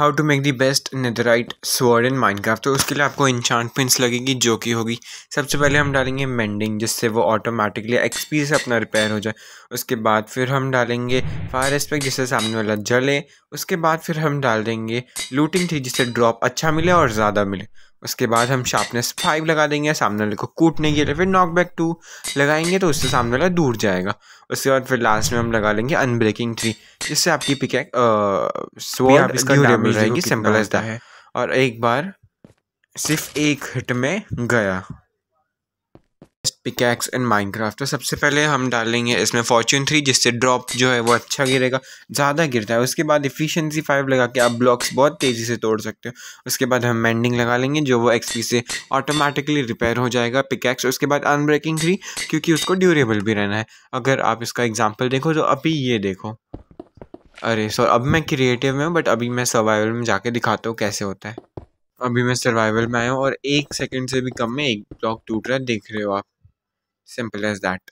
how to make the best netherite sword in Minecraft तो उसके लिए आपको इंचान पिंस लगेगी जो कि होगी सबसे पहले हम डालेंगे मेंडिंग जिससे वो ऑटोमेटिकली एक्सपी से अपना रिपेयर हो जाए उसके बाद फिर हम डालेंगे फायर एस्पेक्ट जिससे सामने वाला जले उसके बाद फिर हम डाल देंगे लूटिंग थी जिससे ड्रॉप अच्छा मिले और ज़्यादा मिले उसके बाद हम शार्पनेस फाइव लगा देंगे सामने वाले को कूटने के लिए फिर नॉक बैक टू लगाएंगे तो उससे सामने वाला दूर जाएगा उसके बाद फिर लास्ट में हम लगा लेंगे अनब्रेकिंग थ्री जिससे आपकी पिकैक रहेगी सिंपल है और एक बार सिर्फ एक हिट में गया पिकैक्स एंड माइनक्राफ्ट तो सबसे पहले हम डालेंगे इसमें फॉर्चून थ्री जिससे ड्रॉप जो है वो अच्छा गिरेगा ज़्यादा गिरता है उसके बाद इफिशिएंसी फाइव लगा के आप ब्लॉक्स बहुत तेज़ी से तोड़ सकते हो उसके बाद हम मैंडिंग लगा लेंगे जो वो एक्सपी से ऑटोमेटिकली रिपेयर हो जाएगा पिकैक्स उसके बाद अनब्रेकिंग थ्री क्योंकि उसको ड्यूरेबल भी रहना है अगर आप इसका एग्जाम्पल देखो तो अभी ये देखो अरे सो अब मैं क्रिएटिव में हूँ बट अभी मैं सर्वाइवल में जाके दिखाता हूँ कैसे होता है अभी मैं सर्वाइवल में आया हूँ और एक सेकंड से भी कम में एक ब्लॉक टूट रहा है देख रहे हो आप simple as that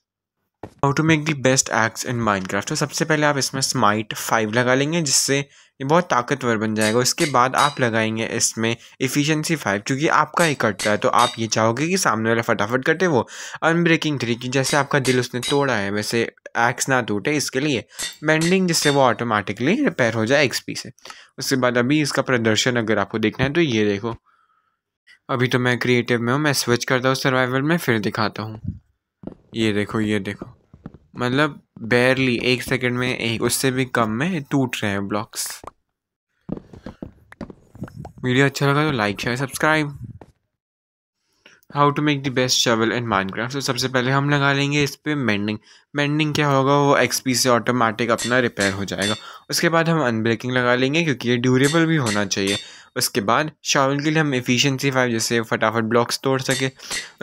how to make the best axe in Minecraft तो सबसे पहले आप इसमें स्माइट फाइव लगा लेंगे जिससे ये बहुत ताकतवर बन जाएगा उसके बाद आप लगाएंगे इसमें इफ़िशेंसी फाइव क्योंकि आपका ही कटता है तो आप ये चाहोगे कि सामने वाला फटाफट कटे वो अनब्रेकिंग थ्री की जैसे आपका दिल उसने तोड़ा है वैसे एक्स ना टूटे इसके लिए बेंडिंग जिससे वो ऑटोमेटिकली रिपेयर हो जाए एक्सपी से उसके बाद अभी इसका प्रदर्शन अगर आपको देखना है तो ये देखो अभी तो मैं क्रिएटिव में हूँ मैं स्विच करता हूँ सर्वाइवल में फिर दिखाता हूँ ये देखो ये देखो मतलब बेरली एक सेकंड में एक उससे भी कम में टूट रहे हैं ब्लॉक्स वीडियो अच्छा लगा तो like share subscribe how to make the best shovel in Minecraft तो सबसे पहले हम लगा लेंगे इस पर मैंडिंग मैंडिंग क्या होगा वो एक्सपी से ऑटोमेटिक अपना रिपेयर हो जाएगा उसके बाद हम अनब्रेकिंग लगा लेंगे क्योंकि ये ड्यूरेबल भी होना चाहिए उसके बाद शावल के लिए हम इफ़िशेंसी फाइव जैसे फटाफट ब्लॉक्स तोड़ सके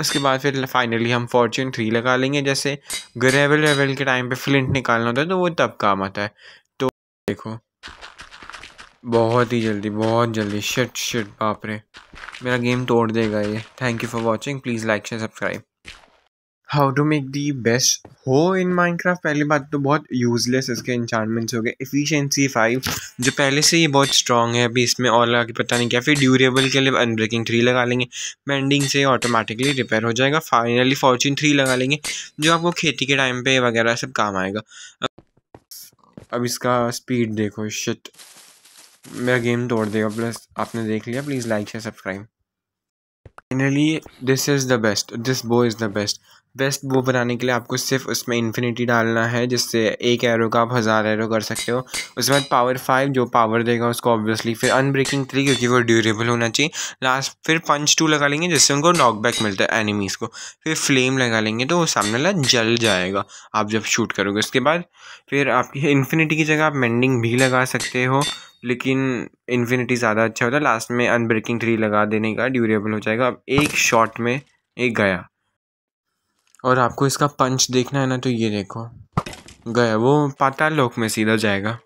उसके बाद फिर फाइनली हम फॉर्चून थ्री लगा लेंगे जैसे ग्रेवल वेवल के टाइम पे फ्लिंट निकालना होता है तो वो तब काम आता है तो देखो बहुत ही जल्दी बहुत जल्दी शिट शिट बाप रे मेरा गेम तोड़ देगा ये thank you for watching please like share subscribe how to make the best hoe in Minecraft पहली बात तो बहुत यूजलेस इसके इंचार्टमेंट्स हो गए इफिशेंसी फाइव जो पहले से ही बहुत स्ट्रॉन्ग है अभी इसमें और लगा के पता नहीं क्या फिर ड्यूरेबल के लिए अनब्रेकिंग थ्री लगा लेंगे मैंडिंग से ऑटोमेटिकली रिपेयर हो जाएगा फाइनली फॉर्चून थ्री लगा लेंगे जो आपको खेती के टाइम पे वगैरह सब काम आएगा अब इसका स्पीड देखो शिट मेरा गेम तोड़ देगा प्लस आपने देख लिया please like share subscribe finally this is the best this bow is the best best वो बनाने के लिए आपको सिर्फ उसमें इन्फिनिटी डालना है जिससे एक एरो का आप हज़ार एरो कर सकते हो उसके बाद पावर फाइव जो पावर देगा उसको ऑब्वियसली फिर अनब्रेकिंग थ्री क्योंकि वो ड्यूरेबल होना चाहिए लास्ट फिर पंच टू लगा लेंगे जिससे उनको नॉकबैक मिलता है एनिमीज़ को फिर फ्लेम लगा लेंगे तो वो सामने वाला जल जाएगा आप जब शूट करोगे उसके बाद फिर आपकी इन्फिनिटी की जगह आप मेंडिंग भी लगा सकते हो लेकिन इन्फिनिटी ज़्यादा अच्छा होता है लास्ट में अनब्रेकिंग थ्री लगा देने का ड्यूरेबल हो जाएगा अब एक शॉट में एक गया और आपको इसका पंच देखना है ना तो ये देखो गया वो पाताल लोक में सीधा जाएगा